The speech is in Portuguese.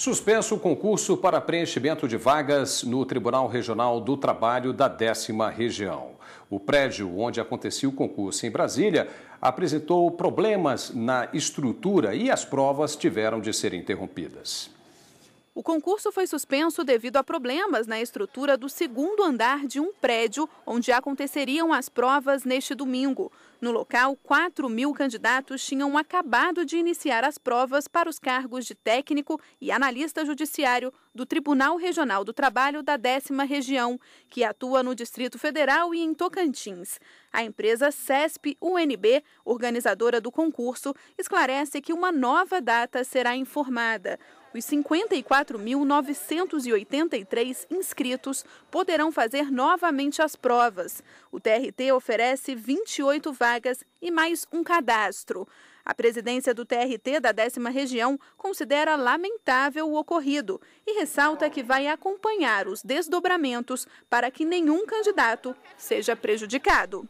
Suspenso o concurso para preenchimento de vagas no Tribunal Regional do Trabalho da décima região. O prédio onde acontecia o concurso em Brasília apresentou problemas na estrutura e as provas tiveram de ser interrompidas. O concurso foi suspenso devido a problemas na estrutura do segundo andar de um prédio onde aconteceriam as provas neste domingo. No local, 4 mil candidatos tinham acabado de iniciar as provas para os cargos de técnico e analista judiciário do Tribunal Regional do Trabalho da 10 Região, que atua no Distrito Federal e em Tocantins. A empresa CESP UNB, organizadora do concurso, esclarece que uma nova data será informada os 54.983 inscritos poderão fazer novamente as provas. O TRT oferece 28 vagas e mais um cadastro. A presidência do TRT da décima região considera lamentável o ocorrido e ressalta que vai acompanhar os desdobramentos para que nenhum candidato seja prejudicado.